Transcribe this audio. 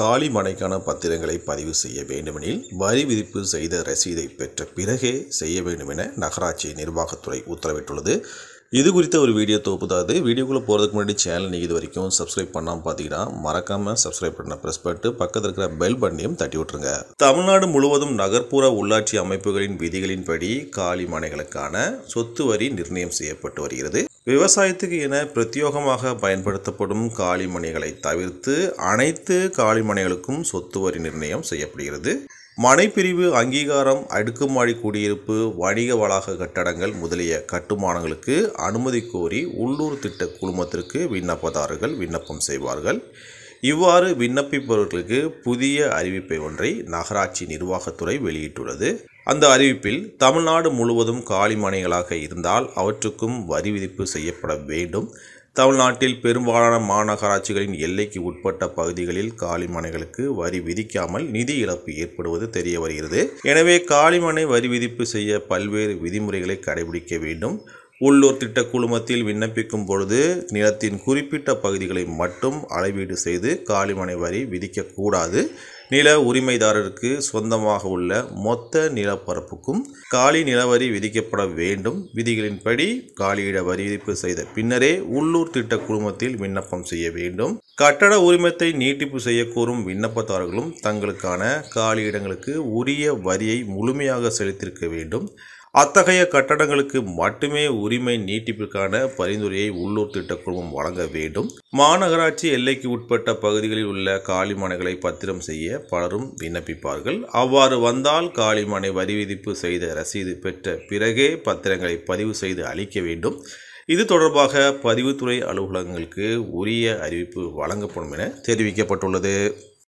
காலி மனைக்கான பத்திரங்களை பதிவு செய்ய வேண்டுமெனில் வரி விதிப்பு செய்த ரசீதை பெற்ற பிறகே செய்ய வேண்டும் என நகராட்சி நிர்வாகத்துறை உத்தரவிட்டுள்ளது இது குறித்த ஒரு வீடியோ தொகுப்புதாது வீடியோக்குள்ளே போகிறதுக்கு முன்னாடி சேனல் நீங்கள் இது வரைக்கும் சப்ஸ்கிரைப் பண்ணாமல் பார்த்தீங்கன்னா மறக்காமல் சப்ஸ்கிரைப் பண்ண ப்ரெஸ் பண்ணிட்டு பக்கத்தில் இருக்கிற பெல் பண்ணியும் தட்டி விட்டுருங்க தமிழ்நாடு முழுவதும் நகர்ப்புற உள்ளாட்சி அமைப்புகளின் விதிகளின்படி காலி மனைகளுக்கான சொத்து வரி நிர்ணயம் செய்யப்பட்டு வருகிறது விவசாயத்துக்கு என பிரத்யோகமாக பயன்படுத்தப்படும் காளிமனைகளை தவிர்த்து அனைத்து காளிமனைகளுக்கும் சொத்து வரி நிர்ணயம் செய்யப்படுகிறது மனைப்பிரிவு அங்கீகாரம் அடுக்குமாடி குடியிருப்பு வணிக வளாக கட்டடங்கள் முதலிய கட்டுமானங்களுக்கு அனுமதி கோரி உள்ளூர் திட்ட குழுமத்திற்கு விண்ணப்பதாரர்கள் விண்ணப்பம் செய்வார்கள் இவ்வாறு விண்ணப்பிப்பவர்களுக்கு புதிய அறிவிப்பை ஒன்றை நகராட்சி நிர்வாகத்துறை வெளியிட்டுள்ளது அந்த அறிவிப்பில் தமிழ்நாடு முழுவதும் காலிமனைகளாக இருந்தால் அவற்றுக்கும் வரி விதிப்பு செய்யப்பட வேண்டும் தமிழ்நாட்டில் பெரும்பாலான மாநகராட்சிகளின் எல்லைக்கு உட்பட்ட பகுதிகளில் காலிமனைகளுக்கு வரி விதிக்காமல் நிதி இழப்பு ஏற்படுவது தெரிய வருகிறது எனவே காலிமனை வரி விதிப்பு செய்ய பல்வேறு விதிமுறைகளை கடைபிடிக்க வேண்டும் உள்ளூர் திட்ட குழுமத்தில் விண்ணப்பிக்கும் பொழுது நிலத்தின் குறிப்பிட்ட பகுதிகளை மட்டும் அளவீடு செய்து காலிமனை வரி விதிக்கக்கூடாது நில உரிமைதாரருக்கு சொந்தமாக உள்ள மொத்த நிலப்பரப்புக்கும் காலி நிலவரி விதிக்கப்பட வேண்டும் விதிகளின்படி காலியிட வரி விதிப்பு செய்த பின்னரே உள்ளூர் திட்ட குழுமத்தில் விண்ணப்பம் செய்ய வேண்டும் கட்டட உரிமத்தை நீட்டிப்பு செய்யக்கோரும் விண்ணப்பதாரர்களும் தங்களுக்கான காலியிடங்களுக்கு உரிய வரியை முழுமையாக செலுத்திருக்க வேண்டும் அத்தகைய கட்டடங்களுக்கு மட்டுமே உரிமை நீட்டிப்பிற்கான பரிந்துரையை உள்ளூர் திட்டக்குழுமம் வழங்க வேண்டும் மாநகராட்சி எல்லைக்கு உட்பட்ட பகுதிகளில் உள்ள காலிமனைகளை பத்திரம் செய்ய பலரும் விண்ணப்பிப்பார்கள் அவ்வாறு வந்தால் காலிமனை வரி விதிப்பு செய்த ரசீது பெற்ற பிறகே பத்திரங்களை பதிவு செய்து அளிக்க வேண்டும் இது தொடர்பாக பதிவுத்துறை அலுவலகங்களுக்கு உரிய அறிவிப்பு வழங்கப்படும் என தெரிவிக்கப்பட்டுள்ளது